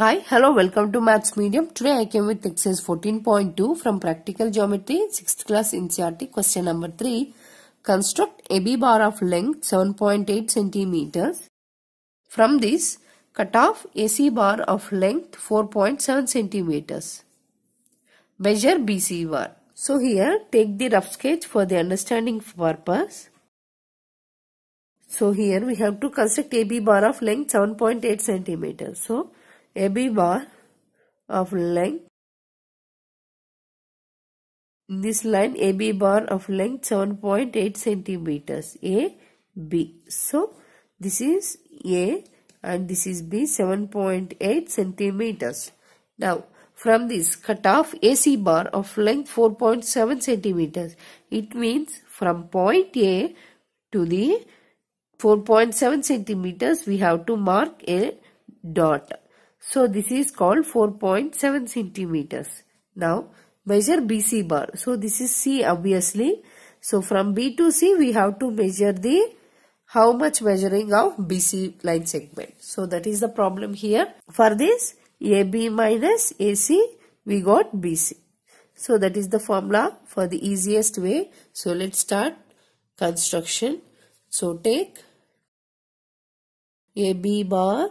Hi, hello, welcome to Maths Medium. Today I came with exercise 14.2 from Practical Geometry, 6th class NCRT, question number 3. Construct AB bar of length 7.8 centimeters. From this, cut off AC bar of length 4.7 centimeters. Measure BC bar. So here, take the rough sketch for the understanding purpose. So here we have to construct AB bar of length 7.8 centimeters. So AB bar of length in this line AB bar of length 7.8 centimeters A B so this is A and this is B 7.8 centimeters now from this cut off AC bar of length 4.7 centimeters it means from point A to the 4.7 centimeters we have to mark a dot so this is called 4.7 centimeters. Now measure BC bar. So this is C obviously. So from B to C we have to measure the how much measuring of BC line segment. So that is the problem here. For this AB minus AC we got BC. So that is the formula for the easiest way. So let's start construction. So take AB bar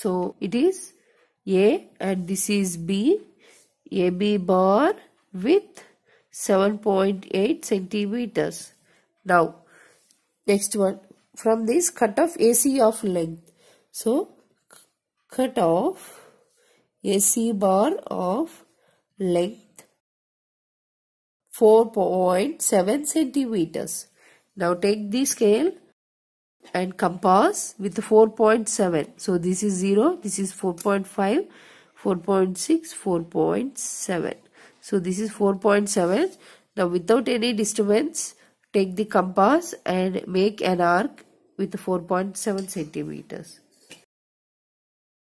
So it is A and this is B. AB bar with 7.8 centimeters. Now next one from this cut off AC of length. So cut off AC bar of length 4.7 centimeters. Now take the scale and compass with 4.7 so this is 0 this is 4.5 4.6 4.7 so this is 4.7 now without any disturbance take the compass and make an arc with 4.7 centimeters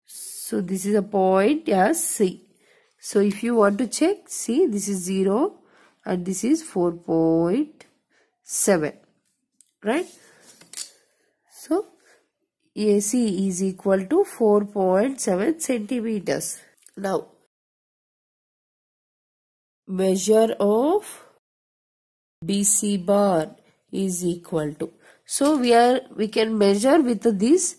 so this is a point as C so if you want to check see this is 0 and this is 4.7 right AC is equal to 4.7 centimeters. Now, measure of BC bar is equal to. So, we are we can measure with this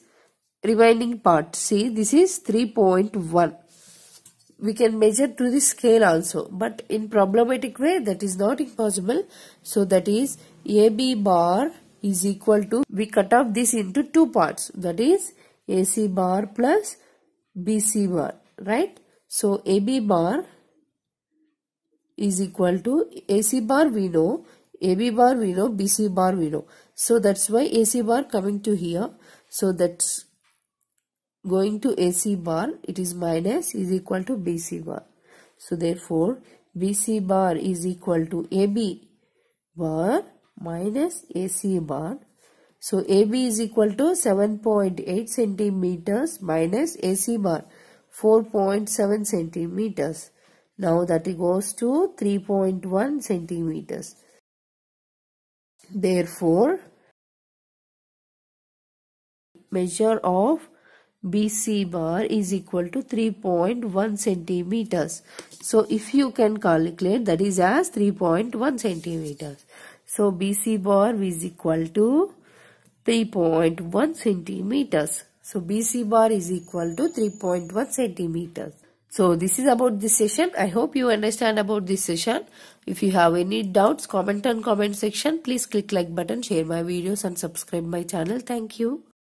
remaining part. See, this is 3.1. We can measure to the scale also. But in problematic way, that is not impossible. So, that is AB bar is equal to, we cut off this into two parts that is AC bar plus BC bar, right? So AB bar is equal to AC bar we know, AB bar we know, BC bar we know. So that's why AC bar coming to here. So that's going to AC bar it is minus is equal to BC bar. So therefore BC bar is equal to AB bar minus AC bar. So AB is equal to 7.8 centimeters minus AC bar 4.7 centimeters. Now that it goes to 3.1 centimeters. Therefore, measure of BC bar is equal to 3.1 centimeters. So if you can calculate that is as 3.1 centimeters. So BC bar is equal to 3.1 centimeters. So BC bar is equal to 3.1 centimeters. So this is about this session. I hope you understand about this session. If you have any doubts, comment on comment section. Please click like button, share my videos and subscribe my channel. Thank you.